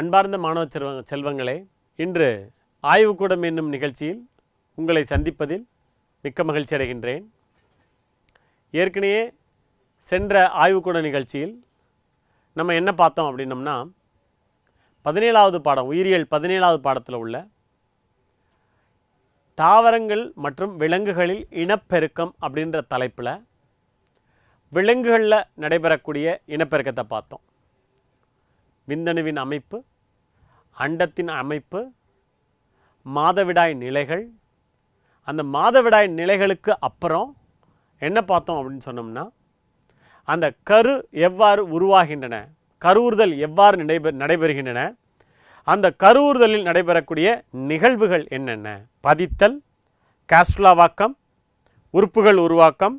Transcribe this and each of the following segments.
அன்பார்ந்த மாணவ செல்வ செல்வங்களே இன்று ஆய்வுக்கூடம் என்னும் நிகழ்ச்சியில் உங்களை சந்திப்பதில் மிக்க மகிழ்ச்சி அடைகின்றேன் ஏற்கனவே சென்ற ஆய்வுக்கூட நிகழ்ச்சியில் நம்ம என்ன பார்த்தோம் அப்படின்னோம்னா பதினேழாவது பாடம் உயிரியல் பதினேழாவது பாடத்தில் உள்ள தாவரங்கள் மற்றும் விலங்குகளில் இனப்பெருக்கம் அப்படின்ற தலைப்பில் விலங்குகளில் நடைபெறக்கூடிய இனப்பெருக்கத்தை பார்த்தோம் விந்தணுவின் அமைப்பு அண்டத்தின் அமைப்பு மாதவிடாய் நிலைகள் அந்த மாதவிடாய் நிலைகளுக்கு அப்புறம் என்ன பார்த்தோம் அப்படின்னு சொன்னோம்னா அந்த கரு எவ்வாறு உருவாகின்றன கருவுறுதல் எவ்வாறு நடைபெ நடைபெறுகின்றன அந்த கருவுறுதலில் நடைபெறக்கூடிய நிகழ்வுகள் என்னென்ன பதித்தல் காஸ்ட்லாவாக்கம் உறுப்புகள் உருவாக்கம்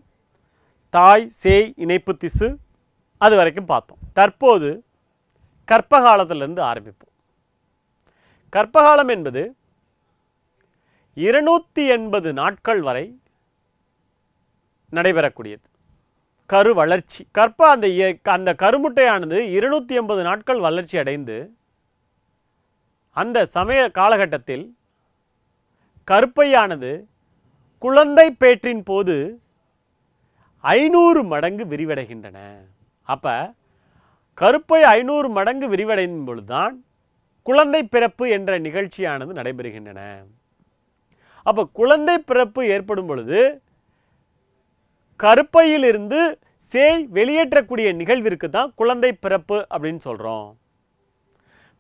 தாய் சேய் இணைப்பு திசு அது வரைக்கும் பார்த்தோம் தற்போது கற்பகாலத்திலிருந்து ஆரம்பிப்போம் கர்ப்பகாலம் என்பது இருநூற்றி எண்பது நாட்கள் வரை நடைபெறக்கூடியது கரு வளர்ச்சி கற்ப அந்த அந்த கருமுட்டையானது இருநூற்றி எண்பது நாட்கள் வளர்ச்சி அடைந்து அந்த சமய காலகட்டத்தில் கருப்பையானது குழந்தை பேற்றின் போது ஐநூறு மடங்கு விரிவடைகின்றன அப்போ கருப்பை ஐநூறு மடங்கு விரிவடையும் பொழுதுதான் குழந்தை பிறப்பு என்ற நிகழ்ச்சியானது நடைபெறுகின்றன அப்போ குழந்தை பிறப்பு ஏற்படும் பொழுது கருப்பையிலிருந்து சேய் வெளியேற்றக்கூடிய நிகழ்விற்கு தான் குழந்தை பிறப்பு அப்படின்னு சொல்கிறோம்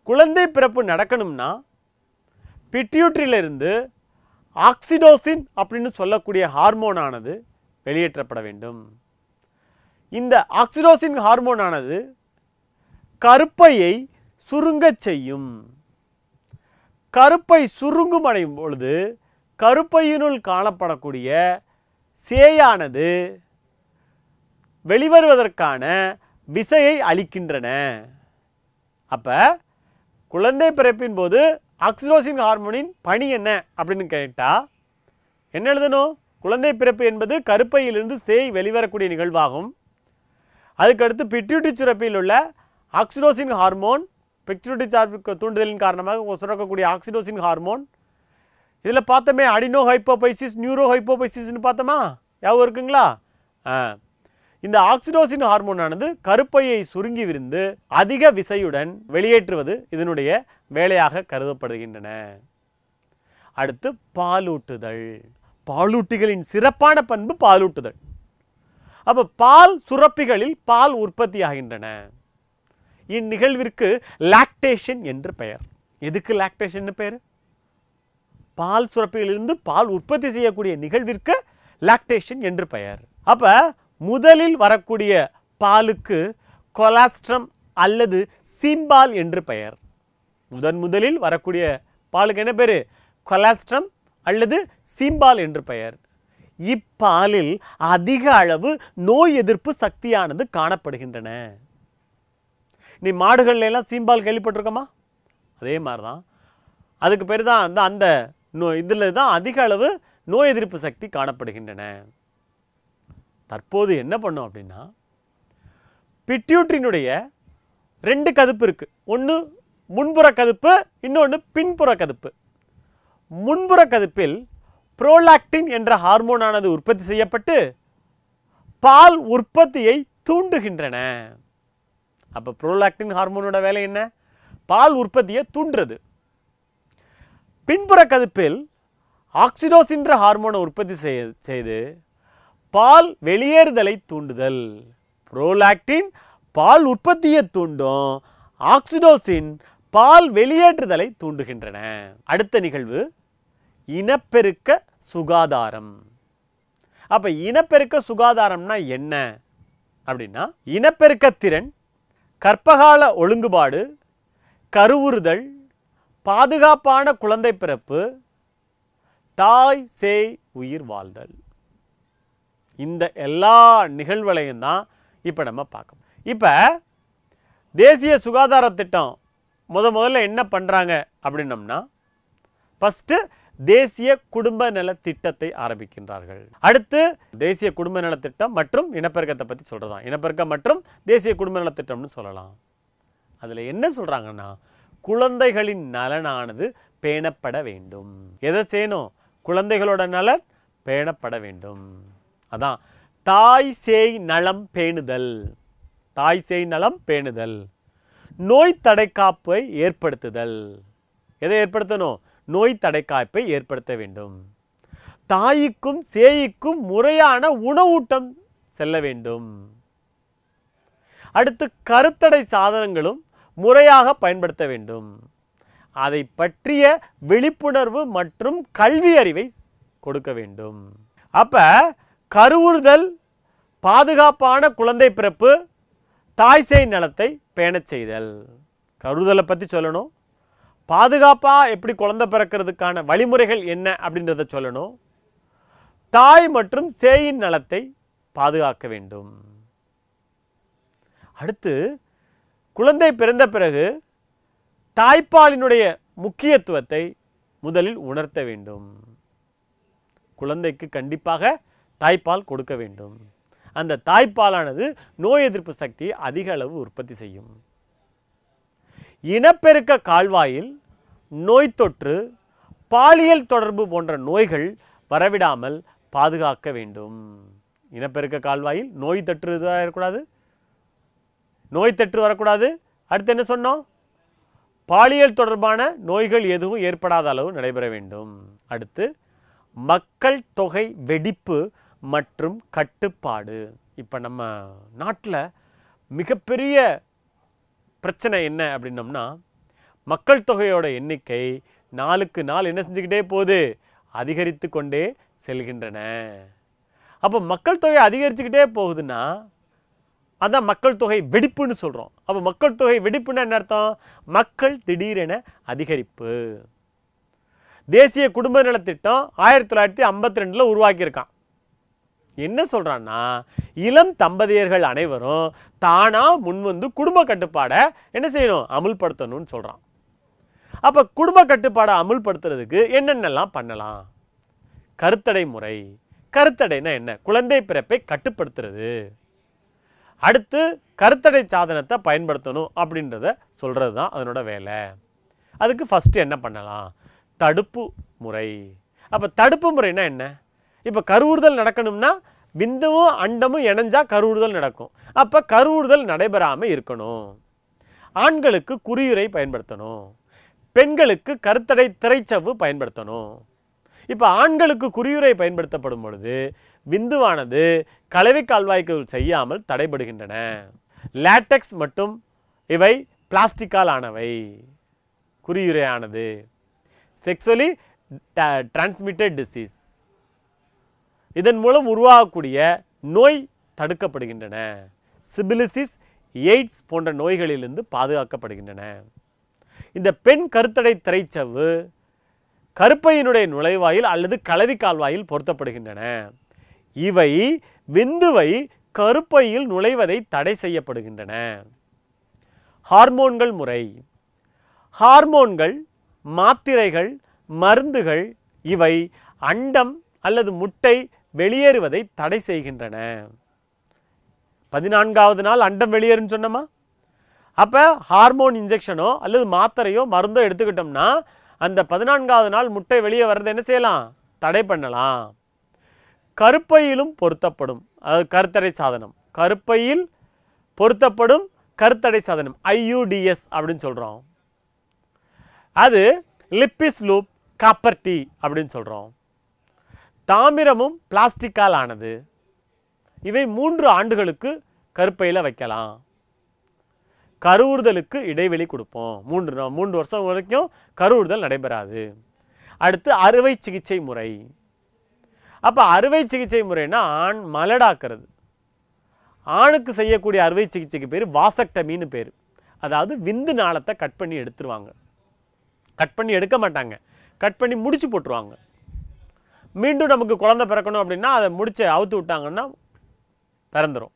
குழந்தை பிறப்பு நடக்கணும்னா பிட்யூட்ரியிலிருந்து ஆக்சிடோசின் அப்படின்னு சொல்லக்கூடிய ஹார்மோனானது வெளியேற்றப்பட வேண்டும் இந்த ஆக்சிடோசின் ஹார்மோனானது கருப்பையை சுருங்கச் செய்யும் கருப்பை சுருங்கும் அடையும் பொழுது கருப்பையினுள் காணப்படக்கூடிய சேயானது வெளிவருவதற்கான விசையை அளிக்கின்றன அப்போ குழந்தை பிறப்பின் போது ஆக்சிடோசின் ஹார்மோனின் பணி என்ன அப்படின்னு கேட்டால் என்ன எழுதணும் குழந்தை பிறப்பு என்பது கருப்பையிலிருந்து சேய் வெளிவரக்கூடிய நிகழ்வாகும் அதுக்கடுத்து பிட்யூட்டி சுரப்பியில் உள்ள ஆக்சிடோசின் ஹார்மோன் பெக்சுரிட்டி சார்பு தூண்டுதலின் காரணமாக சுரக்கக்கூடிய ஆக்சிடோசின் ஹார்மோன் இதில் பார்த்தோமே அடினோ ஹைப்போபைசிஸ் நியூரோ ஹைப்போபைசிஸ்னு பார்த்தோமா யாவும் இருக்குங்களா இந்த ஆக்சிடோசின் ஹார்மோனானது கருப்பையை சுருங்கி விருந்து அதிக விசையுடன் வெளியேற்றுவது இதனுடைய வேலையாக கருதப்படுகின்றன அடுத்து பாலூட்டுதல் பாலூட்டிகளின் சிறப்பான பண்பு பாலூட்டுதல் அப்போ பால் சுரப்பிகளில் பால் உற்பத்தி ஆகின்றன இந்நிகழ்விற்கு லாக்டேஷன் என்று பெயர் எதுக்கு லாக்டேஷன் பெயர் பால் சுரப்பியிலிருந்து பால் உற்பத்தி செய்யக்கூடிய நிகழ்விற்கு லாக்டேஷன் என்று பெயர் அப்ப முதலில் வரக்கூடிய பாலுக்கு கொலாஸ்ட்ரம் அல்லது சீம்பால் என்று பெயர் முதன் முதலில் வரக்கூடிய பாலுக்கு என்ன பேர் கொலாஸ்ட்ரம் அல்லது சீம்பால் என்று பெயர் இப்பாலில் அதிக அளவு நோய் எதிர்ப்பு சக்தியானது காணப்படுகின்றன நீ மாடுகள்ல எல்லாம் சீம்பால் கேள்விப்பட்டிருக்கோமா அதே மாதிரி தான் அதுக்கு பேர் தான் அந்த அந்த நோ இதில் தான் அதிக அளவு நோய் எதிர்ப்பு சக்தி காணப்படுகின்றன தற்போது என்ன பண்ணும் அப்படின்னா பிட்யூட்ரினுடைய ரெண்டு கதுப்பு இருக்குது ஒன்று முன்புற கதுப்பு இன்னொன்று பின்புற கதுப்பு முன்புற கதுப்பில் புரோலாக்டின் என்ற ஹார்மோனானது உற்பத்தி செய்யப்பட்டு பால் உற்பத்தியை தூண்டுகின்றன அப்போ ப்ரோலாக்டின் ஹார்மோனோட வேலை என்ன பால் உற்பத்தியை தூண்டுறது பின்புற கதுப்பில் ஆக்சிடோசின்ற ஹார்மோனை உற்பத்தி செய்ய செய்து பால் வெளியேறுதலை தூண்டுதல் புரோலாக்டின் பால் உற்பத்தியை தூண்டும் ஆக்சிடோசின் பால் வெளியேற்றுதலை தூண்டுகின்றன அடுத்த நிகழ்வு இனப்பெருக்க சுகாதாரம் அப்போ இனப்பெருக்க சுகாதாரம்னா என்ன அப்படின்னா இனப்பெருக்கத்திறன் கற்பகால ஒழுங்குபாடு கருவுறுதல் பாதுகாப்பான குழந்தை பிறப்பு தாய் சேய் உயிர் வாழ்தல் இந்த எல்லா நிகழ்வுகளையும் தான் இப்போ நம்ம பார்க்கணும் இப்போ தேசிய சுகாதார திட்டம் முத முதல்ல என்ன பண்ணுறாங்க அப்படின்னம்னா ஃபஸ்ட்டு தேசிய குடும்ப நல திட்டத்தை ஆரம்பிக்கின்றார்கள் அடுத்து தேசிய குடும்ப நல திட்டம் மற்றும் இனப்பெருக்கத்தை பற்றி சொல்கிறதான் இனப்பெருக்கம் மற்றும் தேசிய குடும்ப நல திட்டம்னு சொல்லலாம் அதில் என்ன சொல்கிறாங்கன்னா குழந்தைகளின் நலனானது பேணப்பட வேண்டும் எதை செய்யணும் குழந்தைகளோட நலன் பேணப்பட வேண்டும் அதான் தாய் சேய் நலம் பேணுதல் தாய் சேய் நலம் பேணுதல் நோய் தடை காப்பை ஏற்படுத்துதல் எதை ஏற்படுத்தணும் நோய் தடைக்காய்ப்பை ஏற்படுத்த வேண்டும் தாய்க்கும் சேய்க்கும் முறையான உணவூட்டம் செல்ல வேண்டும் அடுத்து கருத்தடை சாதனங்களும் முறையாக பயன்படுத்த வேண்டும் அதை பற்றிய விழிப்புணர்வு மற்றும் கல்வி அறிவை கொடுக்க வேண்டும் அப்ப கருவுறுதல் பாதுகாப்பான குழந்தை பிறப்பு தாய் நலத்தை பேணச் செய்தல் கருதலை பற்றி சொல்லணும் பாதுகாப்பாக எப்படி குழந்தை பிறக்கிறதுக்கான வழிமுறைகள் என்ன அப்படின்றத சொல்லணும் தாய் மற்றும் சேயின் நலத்தை பாதுகாக்க வேண்டும் அடுத்து குழந்தை பிறந்த பிறகு தாய்ப்பாலினுடைய முக்கியத்துவத்தை முதலில் உணர்த்த வேண்டும் குழந்தைக்கு கண்டிப்பாக தாய்ப்பால் கொடுக்க வேண்டும் அந்த தாய்ப்பாலானது நோய் எதிர்ப்பு சக்தியை அதிக அளவு உற்பத்தி செய்யும் இனப்பெருக்க கால்வாயில் நோய் தொற்று பாலியல் தொடர்பு போன்ற நோய்கள் வரவிடாமல் பாதுகாக்க வேண்டும் இனப்பெருக்க கால்வாயில் நோய் தொற்று இதாக இருக்கக்கூடாது நோய் தொற்று வரக்கூடாது அடுத்து என்ன சொன்னோம் பாலியல் தொடர்பான நோய்கள் எதுவும் ஏற்படாத அளவு நடைபெற வேண்டும் அடுத்து மக்கள் தொகை வெடிப்பு மற்றும் கட்டுப்பாடு இப்போ நம்ம நாட்டில் மிகப்பெரிய பிரச்சனை என்ன அப்படின்னம்னா மக்கள் தொகையோட எண்ணிக்கை நாளுக்கு நாள் என்ன செஞ்சுக்கிட்டே போகுது அதிகரித்து கொண்டே செல்கின்றன அப்போ மக்கள் தொகை அதிகரிச்சுக்கிட்டே போகுதுன்னா அதான் மக்கள் தொகை வெடிப்புன்னு சொல்கிறோம் அப்போ மக்கள் தொகை வெடிப்புன்னா என்ன அர்த்தம் மக்கள் திடீரென அதிகரிப்பு தேசிய குடும்ப நலத்திட்டம் ஆயிரத்தி தொள்ளாயிரத்தி ஐம்பத்தி ரெண்டில் உருவாக்கியிருக்கான் என்ன சொல்கிறான்னா இளம் தம்பதியர்கள் அனைவரும் தானாக முன்வந்து குடும்ப கட்டுப்பாடை என்ன செய்யணும் அமுல்படுத்தணும்னு சொல்கிறான் அப்போ குடும்ப கட்டுப்பாடை அமுல்படுத்துறதுக்கு என்னென்னலாம் பண்ணலாம் கருத்தடை முறை கருத்தடைனா என்ன குழந்தை பிறப்பை கட்டுப்படுத்துறது அடுத்து கருத்தடை சாதனத்தை பயன்படுத்தணும் அப்படின்றத சொல்கிறது தான் அதனோட வேலை அதுக்கு ஃபஸ்ட்டு என்ன பண்ணலாம் தடுப்பு முறை அப்போ தடுப்பு முறைனா என்ன இப்போ கருவுறுதல் நடக்கணும்னா விந்துவும் அண்டமும் இணைஞ்சால் கருவுறுதல் நடக்கும் அப்போ கருவுறுதல் நடைபெறாமல் இருக்கணும் ஆண்களுக்கு குறியுரை பயன்படுத்தணும் பெண்களுக்கு கருத்தடை திரைச்சவ்வு பயன்படுத்தணும் இப்போ ஆண்களுக்கு குறியுரை பயன்படுத்தப்படும் பொழுது விந்துவானது கலவை கால்வாய்க்குள் செய்யாமல் தடைபடுகின்றன லேட்டெக்ஸ் மற்றும் இவை பிளாஸ்டிக்கால் ஆனவை குறியுரையானது செக்ஸுவலி டிரான்ஸ்மிட்டட் டிசீஸ் இதன் மூலம் உருவாகக்கூடிய நோய் தடுக்கப்படுகின்றன சிபிலிசிஸ் எய்ட்ஸ் போன்ற நோய்களிலிருந்து பாதுகாக்கப்படுகின்றன இந்த பெண் கருத்தடை திரைச்சவ்வு கருப்பையினுடைய நுழைவாயில் அல்லது கலவி கால்வாயில் பொருத்தப்படுகின்றன இவை விந்துவை கருப்பையில் நுழைவதை தடை செய்யப்படுகின்றன ஹார்மோன்கள் முறை ஹார்மோன்கள் மாத்திரைகள் மருந்துகள் இவை அண்டம் அல்லது முட்டை வெளியேறுவதை தடை செய்கின்றன பதினான்காவது நாள் அண்டம் வெளியேறுன்னு சொன்னோமா அப்போ ஹார்மோன் இன்ஜெக்ஷனோ அல்லது மாத்திரையோ மருந்தோ எடுத்துக்கிட்டோம்னா அந்த பதினான்காவது நாள் முட்டை வெளியே வர்றது என்ன செய்யலாம் தடை பண்ணலாம் கருப்பையிலும் பொருத்தப்படும் அதாவது கருத்தடை சாதனம் கருப்பையில் பொருத்தப்படும் கருத்தடை சாதனம் ஐயூடிஎஸ் அப்படின்னு சொல்கிறோம் அது லிப்பிஸ் லூப் காப்பர் டீ அப்படின்னு சொல்கிறோம் தாமிரமும் பிளாஸ்டிக்கால் ஆனது இவை மூன்று ஆண்டுகளுக்கு கருப்பையில் வைக்கலாம் கருவுறுதலுக்கு இடைவெளி கொடுப்போம் மூன்று மூன்று வருஷம் வரைக்கும் கருவுறுதல் நடைபெறாது அடுத்து அறுவை சிகிச்சை முறை அப்போ அறுவை சிகிச்சை முறைனா ஆண் மலடாக்கிறது ஆணுக்கு செய்யக்கூடிய அறுவை சிகிச்சைக்கு பேர் வாசக்டமின்னு பேர் அதாவது விந்து நாளத்தை கட் பண்ணி எடுத்துருவாங்க கட் பண்ணி எடுக்க மாட்டாங்க கட் பண்ணி முடிச்சு போட்டுருவாங்க மீண்டும் நமக்கு குழந்தை பிறக்கணும் அப்படின்னா அதை முடிச்சு அவுத்து விட்டாங்கன்னா பிறந்துடும்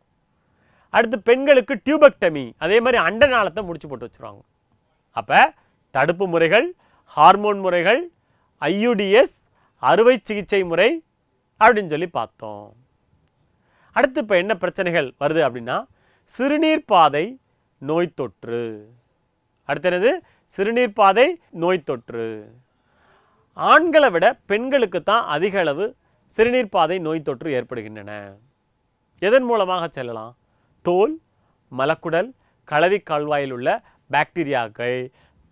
அடுத்து பெண்களுக்கு டியூபக்டமி அதே மாதிரி அண்ட நாளத்தை முடிச்சு போட்டு வச்சுருவாங்க அப்போ தடுப்பு முறைகள் ஹார்மோன் முறைகள் ஐயுடிஎஸ் அறுவை சிகிச்சை முறை அப்படின்னு சொல்லி பார்த்தோம் அடுத்து இப்போ என்ன பிரச்சனைகள் வருது அப்படின்னா சிறுநீர் பாதை நோய் தொற்று அடுத்து என்னது சிறுநீர் பாதை நோய் தொற்று ஆண்களை விட பெண்களுக்கு தான் அதிக அளவு சிறுநீர் பாதை நோய் தொற்று ஏற்படுகின்றன எதன் மூலமாக செல்லலாம் தோல் மலக்குடல் கலவி கால்வாயில் உள்ள பாக்டீரியாக்கள்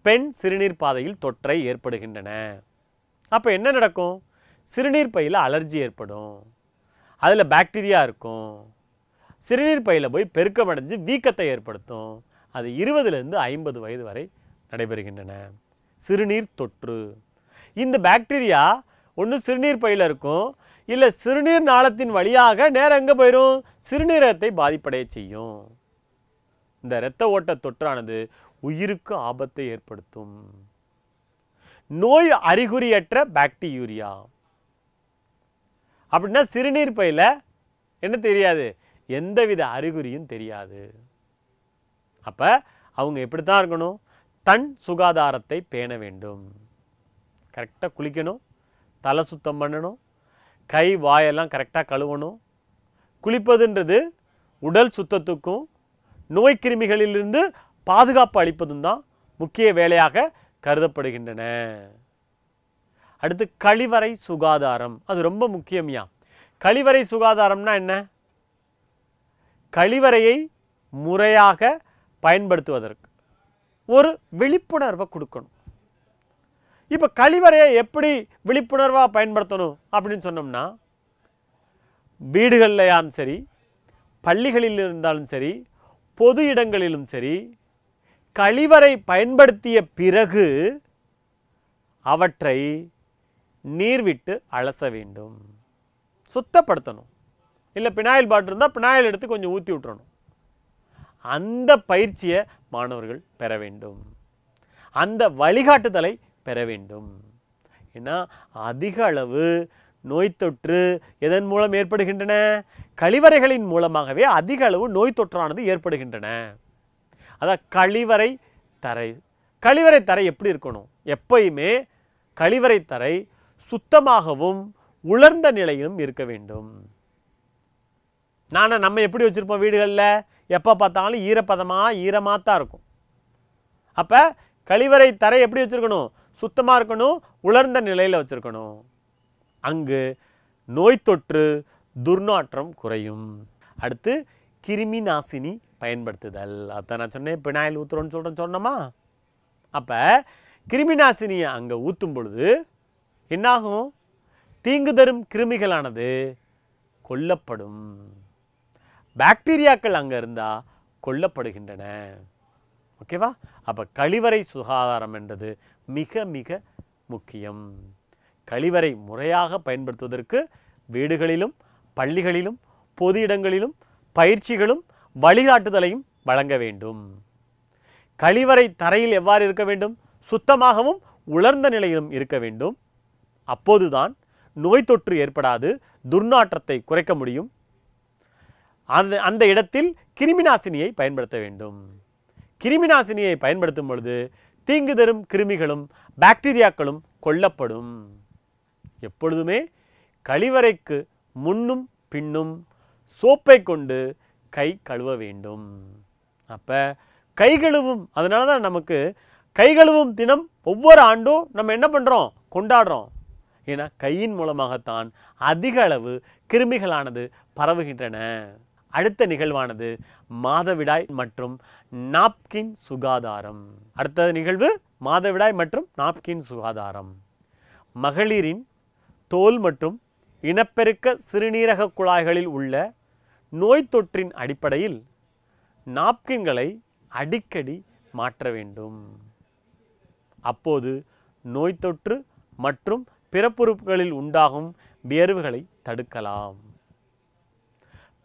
பெண் சிறுநீர் பாதையில் தொற்றை ஏற்படுகின்றன அப்போ என்ன நடக்கும் சிறுநீர் பையில் அலர்ஜி ஏற்படும் அதில் பாக்டீரியா இருக்கும் சிறுநீர் பையில் போய் பெருக்கமடைஞ்சு வீக்கத்தை ஏற்படுத்தும் அது இருபதுலேருந்து ஐம்பது வயது வரை நடைபெறுகின்றன சிறுநீர் தொற்று இந்த பாக்டீரியா ஒன்று சிறுநீர் பையில் இருக்கும் இல்லை சிறுநீர் நாளத்தின் வழியாக நேரம் எங்கே போயிடும் சிறுநீரகத்தை பாதிப்படைய செய்யும் இந்த இரத்த ஓட்ட தொற்றானது உயிருக்கு ஆபத்தை ஏற்படுத்தும் நோய் அறிகுறியற்ற பாக்டீரியா அப்படின்னா சிறுநீர் பையில் என்ன தெரியாது எந்தவித அறிகுறியும் தெரியாது அப்போ அவங்க எப்படி தான் இருக்கணும் தன் சுகாதாரத்தை பேண வேண்டும் கரெக்டாக குளிக்கணும் தலை சுத்தம் பண்ணணும் கை வாயெல்லாம் கரெக்டாக கழுவணும் குளிப்பதுன்றது உடல் சுத்தத்துக்கும் நோய் கிருமிகளிலிருந்து பாதுகாப்பு அளிப்பதும் தான் முக்கிய வேலையாக கருதப்படுகின்றன அடுத்து கழிவறை சுகாதாரம் அது ரொம்ப முக்கியம்யா கழிவறை சுகாதாரம்னா என்ன கழிவறையை முறையாக பயன்படுத்துவதற்கு ஒரு விழிப்புணர்வை கொடுக்கணும் இப்போ கழிவறையை எப்படி விழிப்புணர்வாக பயன்படுத்தணும் அப்படின்னு சொன்னோம்னா வீடுகள்லையாலும் சரி பள்ளிகளில் இருந்தாலும் சரி பொது இடங்களிலும் சரி கழிவறை பயன்படுத்திய பிறகு அவற்றை நீர் விட்டு அலச வேண்டும் சுத்தப்படுத்தணும் இல்லை பினாயில் பாட்டு இருந்தால் பினாயில் எடுத்து கொஞ்சம் ஊற்றி விட்டுறணும் அந்த பயிற்சியை மாணவர்கள் பெற வேண்டும் அந்த வழிகாட்டுதலை பெற வேண்டும் ஏன்னா அதிக அளவு நோய் தொற்று எதன் மூலம் ஏற்படுகின்றன கழிவறைகளின் மூலமாகவே அதிக அளவு நோய் தொற்றானது ஏற்படுகின்றன அதான் கழிவறை தரை கழிவறை தரை எப்படி இருக்கணும் எப்பயுமே கழிவறை தரை சுத்தமாகவும் உலர்ந்த நிலையிலும் இருக்க வேண்டும் நானே நம்ம எப்படி வச்சுருப்போம் வீடுகளில் எப்போ பார்த்தாலும் ஈரப்பதமாக ஈரமாக தான் இருக்கும் அப்போ கழிவறை தரை எப்படி வச்சுருக்கணும் சுத்தமாக இருக்கணும் உலர்ந்த நிலையில் வச்சுருக்கணும் அங்கு நோய் தொற்று துர்நாற்றம் குறையும் அடுத்து கிருமி நாசினி பயன்படுத்துதல் அதான் நான் சொன்னேன் பினாயில் ஊற்றுறோன்னு சொல்கிறேன் சொன்னோமா அப்போ கிருமி நாசினியை அங்கே ஊற்றும் பொழுது என்னாகும் தீங்கு தரும் கிருமிகளானது கொல்லப்படும் பாக்டீரியாக்கள் அங்கே இருந்தால் கொல்லப்படுகின்றன ஓகேவா அப்போ கழிவறை சுகாதாரம் என்றது மிக மிக முக்கியம் கழிவறை முறையாக பயன்படுத்துவதற்கு வீடுகளிலும் பள்ளிகளிலும் பொது இடங்களிலும் பயிற்சிகளும் வழிகாட்டுதலையும் வழங்க வேண்டும் கழிவறை தரையில் எவ்வாறு இருக்க வேண்டும் சுத்தமாகவும் உலர்ந்த நிலையிலும் இருக்க வேண்டும் அப்போதுதான் நோய் தொற்று ஏற்படாது துர்நாற்றத்தை குறைக்க முடியும் அந்த அந்த இடத்தில் கிருமிநாசினியை பயன்படுத்த வேண்டும் கிருமிநாசினியை பயன்படுத்தும் பொழுது தீங்கு தரும் கிருமிகளும் பாக்டீரியாக்களும் கொல்லப்படும் எப்பொழுதுமே கழிவறைக்கு முன்னும் பின்னும் சோப்பை கொண்டு கை கழுவ வேண்டும் அப்போ கை கழுவும் அதனால தான் நமக்கு கை கழுவும் தினம் ஒவ்வொரு ஆண்டும் நம்ம என்ன பண்ணுறோம் கொண்டாடுறோம் ஏன்னா கையின் மூலமாகத்தான் அதிக அளவு கிருமிகளானது பரவுகின்றன அடுத்த நிகழ்வானது மாதவிடாய் மற்றும் நாப்கின் சுகாதாரம் அடுத்த நிகழ்வு மாதவிடாய் மற்றும் நாப்கின் சுகாதாரம் மகளிரின் தோல் மற்றும் இனப்பெருக்க சிறுநீரக குழாய்களில் உள்ள நோய் தொற்றின் அடிப்படையில் நாப்கின்களை அடிக்கடி மாற்ற வேண்டும் அப்போது நோய் தொற்று மற்றும் பிறப்புறுப்புகளில் உண்டாகும் வியர்வுகளை தடுக்கலாம்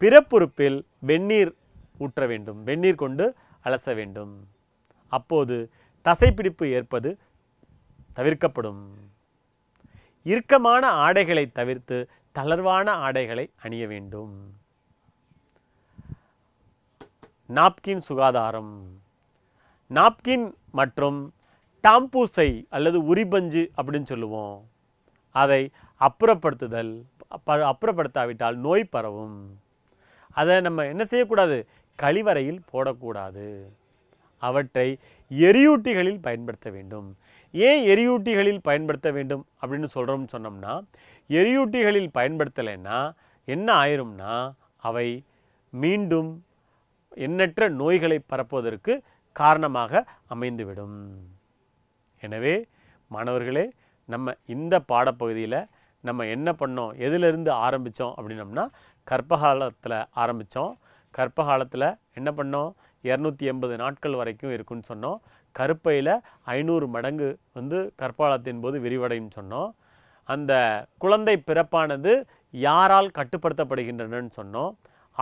பிறப்புறுப்பில் வெந்நீர் ஊற்ற வேண்டும் வெந்நீர் கொண்டு அலச வேண்டும் அப்போது தசைப்பிடிப்பு ஏற்பது தவிர்க்கப்படும் இறுக்கமான ஆடைகளை தவிர்த்து தளர்வான ஆடைகளை அணிய வேண்டும் நாப்கின் சுகாதாரம் நாப்கின் மற்றும் டாம்பூசை அல்லது உரிபஞ்சு அப்படின்னு சொல்லுவோம் அதை அப்புறப்படுத்துதல் அப்புறப்படுத்தாவிட்டால் நோய் பரவும் அதை நம்ம என்ன செய்யக்கூடாது கழிவறையில் போடக்கூடாது அவற்றை எரியூட்டிகளில் பயன்படுத்த வேண்டும் ஏன் எரியூட்டிகளில் பயன்படுத்த வேண்டும் அப்படின்னு சொல்கிறோம்னு சொன்னோம்னா எரியூட்டிகளில் பயன்படுத்தலைன்னா என்ன ஆயிரும்னா அவை மீண்டும் எண்ணற்ற நோய்களை பரப்புவதற்கு காரணமாக அமைந்துவிடும் எனவே மாணவர்களே நம்ம இந்த பாடப்பகுதியில் நம்ம என்ன பண்ணோம் எதிலிருந்து ஆரம்பித்தோம் அப்படின்னம்னா கர்ப்பகாலத்தில் ஆரம்பித்தோம் கர்ப்பகாலத்தில் என்ன பண்ணோம் இரநூத்தி எண்பது நாட்கள் வரைக்கும் இருக்குன்னு சொன்னோம் கருப்பையில் ஐநூறு மடங்கு வந்து கற்பாலத்தின் போது விரிவடையும் சொன்னோம் அந்த குழந்தை பிறப்பானது யாரால் கட்டுப்படுத்தப்படுகின்றனன்னு சொன்னோம்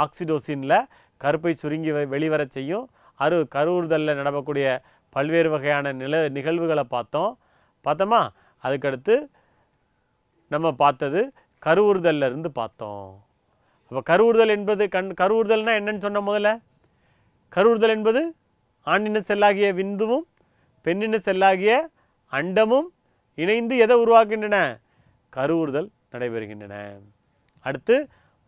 ஆக்சிடோசினில் கருப்பை சுருங்கி வெளிவர செய்யும் அரு கருவுறுதலில் நடக்கக்கூடிய பல்வேறு வகையான நில நிகழ்வுகளை பார்த்தோம் பார்த்தோமா அதுக்கடுத்து நம்ம பார்த்தது கருவுறுதல்லிருந்து பார்த்தோம் அப்போ கருவுறுதல் என்பது கண் கருவுறுதல்னால் என்னன்னு சொன்ன முதல்ல கருவுறுதல் என்பது ஆணின செல்லாகிய விந்துவும் பெண்ணின செல்லாகிய அண்டமும் இணைந்து எதை உருவாக்கின்றன கருவுறுதல் நடைபெறுகின்றன அடுத்து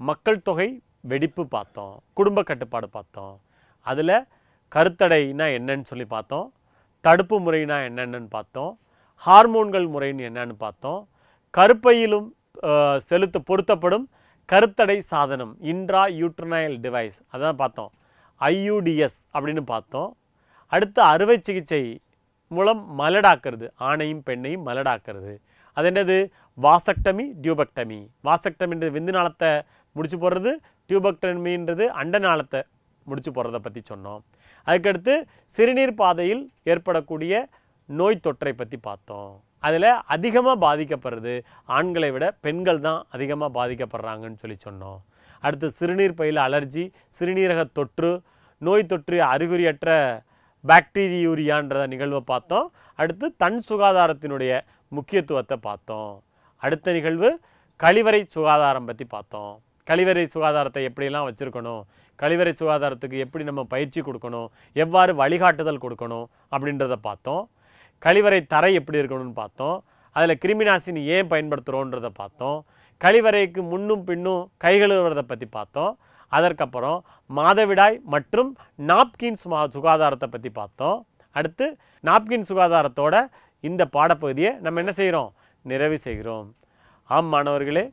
மக்கள் தொகை வெடிப்பு பார்த்தோம் குடும்ப கட்டுப்பாடு பார்த்தோம் அதில் கருத்தடைனா என்னன்னு சொல்லி பார்த்தோம் தடுப்பு முறைனா என்னென்னு பார்த்தோம் ஹார்மோன்கள் முறைன்னு என்னென்னு பார்த்தோம் கருப்பையிலும் செலுத்த பொருத்தப்படும் கருத்தடை சாதனம் இன்ட்ரா யூட்ரனைல் டிவைஸ் அதான் பார்த்தோம் ஐயூடிஎஸ் அப்படின்னு பார்த்தோம் அடுத்து அறுவை சிகிச்சை மூலம் மலடாக்கிறது ஆணையும் பெண்ணையும் மலடாக்கிறது அது என்னது வாசக்டமி டியூபக்டமி வாசக்டமின்றது விந்து நாளத்தை முடிச்சு போடுறது டியூபக்டமின்றது அண்ட நாளத்தை முடிச்சு போடுறதை பற்றி சொன்னோம் அதுக்கடுத்து சிறுநீர் பாதையில் ஏற்படக்கூடிய நோய் தொற்றை பற்றி பார்த்தோம் அதில் அதிகமாக பாதிக்கப்படுறது ஆண்களை விட பெண்கள் தான் அதிகமாக பாதிக்கப்படுறாங்கன்னு சொல்லி சொன்னோம் அடுத்து சிறுநீர் பயில அலர்ஜி சிறுநீரக தொற்று நோய் தொற்று அறிகுறியற்ற பாக்டீரியூரியான்றத நிகழ்வை பார்த்தோம் அடுத்து தன் சுகாதாரத்தினுடைய முக்கியத்துவத்தை பார்த்தோம் அடுத்த நிகழ்வு கழிவறை சுகாதாரம் பற்றி பார்த்தோம் கழிவறை சுகாதாரத்தை எப்படிலாம் வச்சுருக்கணும் கழிவறை சுகாதாரத்துக்கு எப்படி நம்ம பயிற்சி கொடுக்கணும் எவ்வாறு வழிகாட்டுதல் கொடுக்கணும் அப்படின்றத பார்த்தோம் கழிவறை தரை எப்படி இருக்கணும்னு பார்த்தோம் அதில் கிருமிநாசினி ஏன் பயன்படுத்துகிறோன்றதை பார்த்தோம் கழிவறைக்கு முன்னும் பின்னும் கைகளுவதை பற்றி பார்த்தோம் அதற்கப்புறம் மாதவிடாய் மற்றும் நாப்கின்ஸ் மா சுகாதாரத்தை பற்றி பார்த்தோம் அடுத்து நாப்கின் சுகாதாரத்தோட இந்த பாடப்பகுதியை நம்ம என்ன செய்கிறோம் நிறைவு செய்கிறோம் ஆம் மாணவர்களே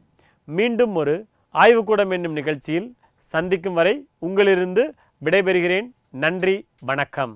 மீண்டும் ஒரு ஆய்வுக்கூடம் என்னும் நிகழ்ச்சியில் சந்திக்கும் வரை உங்களிருந்து விடைபெறுகிறேன் நன்றி வணக்கம்